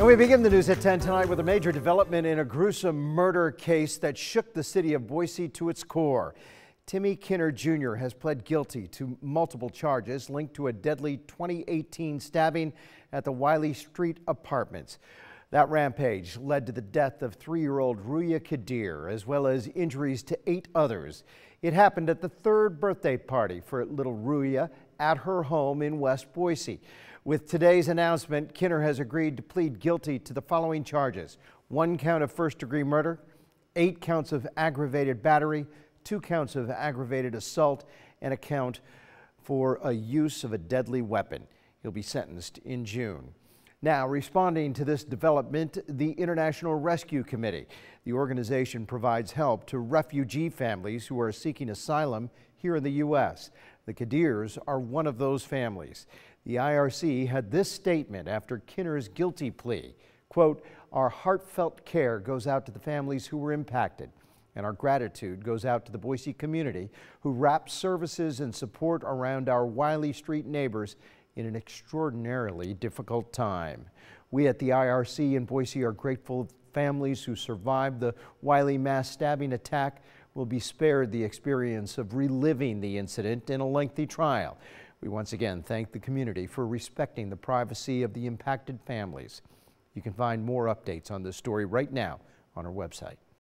And we begin the news at 10 tonight with a major development in a gruesome murder case that shook the city of Boise to its core. Timmy Kinner Jr. has pled guilty to multiple charges linked to a deadly 2018 stabbing at the Wiley Street Apartments. That rampage led to the death of three-year-old Ruya Kadir, as well as injuries to eight others. It happened at the third birthday party for little Ruya at her home in West Boise. With today's announcement, Kinner has agreed to plead guilty to the following charges one count of first degree murder, eight counts of aggravated battery, two counts of aggravated assault, and a count for a use of a deadly weapon. He'll be sentenced in June. Now, responding to this development, the International Rescue Committee. The organization provides help to refugee families who are seeking asylum here in the U.S. The Kadirs are one of those families. The IRC had this statement after Kinner's guilty plea. Quote, our heartfelt care goes out to the families who were impacted and our gratitude goes out to the Boise community who wrapped services and support around our Wiley Street neighbors in an extraordinarily difficult time. We at the IRC in Boise are grateful families who survived the Wiley mass stabbing attack will be spared the experience of reliving the incident in a lengthy trial. We once again thank the community for respecting the privacy of the impacted families. You can find more updates on this story right now on our website.